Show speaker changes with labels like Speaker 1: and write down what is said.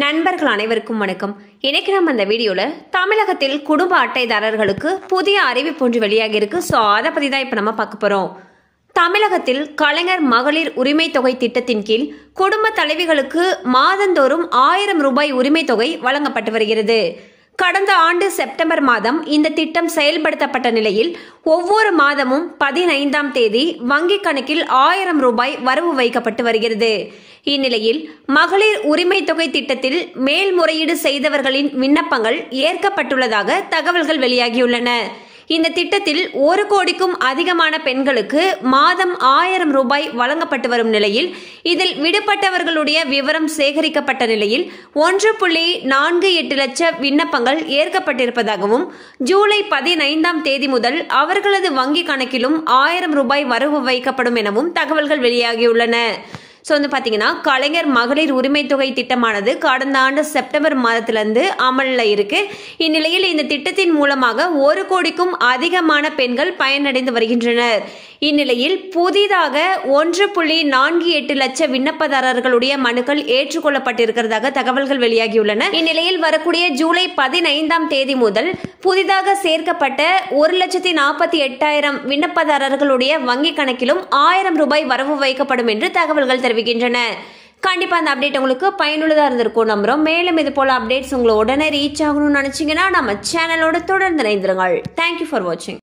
Speaker 1: நண்பர்கள் அனைவருக்கும் வணக்கம் இன்னைக்கு நம்ம இந்த வீடியோவில் தமிழகத்தில் குடும்ப அட்டைதாரர்களுக்கு புதிய அறிவிப்பு ஒன்று வெளியாகி இருக்கு ஸோ அதை பத்தி தான் இப்ப நம்ம பார்க்க போகிறோம் தமிழகத்தில் கலைஞர் மகளிர் உரிமை தொகை திட்டத்தின் கீழ் குடும்ப தலைவிகளுக்கு மாதந்தோறும் ஆயிரம் ரூபாய் உரிமை தொகை வழங்கப்பட்டு வருகிறது கடந்த ஆண்டு செப்டம்பர் மாதம் இந்த திட்டம் செயல்படுத்தப்பட்ட நிலையில் ஒவ்வொரு மாதமும் பதினைந்தாம் தேதி வங்கிக் கணக்கில் ஆயிரம் ரூபாய் வரவு வைக்கப்பட்டு வருகிறது இந்நிலையில் மகளிர் உரிமை தொகை திட்டத்தில் மேல்முறையீடு செய்தவர்களின் விண்ணப்பங்கள் ஏற்கப்பட்டுள்ளதாக தகவல்கள் வெளியாகியுள்ளன இந்த திட்டத்தில் ஒரு கோடிக்கும் அதிகமான பெண்களுக்கு மாதம் ஆயிரம் ரூபாய் வழங்கப்பட்டு வரும் நிலையில் இதில் விடுபட்டவர்களுடைய விவரம் சேகரிக்கப்பட்ட நிலையில் ஒன்று புள்ளி நான்கு எட்டு லட்சம் விண்ணப்பங்கள் ஏற்கப்பட்டிருப்பதாகவும் ஜூலை பதினைந்தாம் தேதி முதல் அவர்களது வங்கி கணக்கிலும் ஆயிரம் ரூபாய் வரவு வைக்கப்படும் எனவும் தகவல்கள் வெளியாகியுள்ளன ஸோ வந்து பார்த்தீங்கன்னா கலைஞர் மகளிர் உரிமை தொகை திட்டமானது கடந்த ஆண்டு செப்டம்பர் மாதத்திலிருந்து அமலில் இருக்கு இந்நிலையில் இந்த திட்டத்தின் மூலமாக ஒரு கோடிக்கும் அதிகமான பெண்கள் பயனடைந்து வருகின்றனர் இந்நிலையில் புதிதாக ஒன்று புள்ளி நான்கு எட்டு லட்ச விண்ணப்பதாரர்களுடைய மனுக்கள் ஏற்றுக்கொள்ளப்பட்டிருக்கிறதாக தகவல்கள் வெளியாகியுள்ளன இந்நிலையில் வரக்கூடிய ஜூலை பதினைந்தாம் தேதி முதல் புதிதாக சேர்க்கப்பட்ட ஒரு லட்சத்தி நாற்பத்தி எட்டாயிரம் விண்ணப்பதாரர்களுடைய வங்கிக் கணக்கிலும் ஆயிரம் ரூபாய் வரவு வைக்கப்படும் என்று தகவல்கள் தெரிவிக்கின்றன கண்டிப்பாக அந்த அப்டேட் உங்களுக்கு பயனுள்ளதாக இருந்திருக்கும் நம்புறோம் மேலும் இது போல் அப்டேட்ஸ் உங்களை உடனே ரீச் ஆகணும்னு நினச்சிங்கன்னா நம்ம சேனலோட தொடர்ந்து இணைந்திருங்கள் தேங்க்யூ ஃபார் வாட்சிங்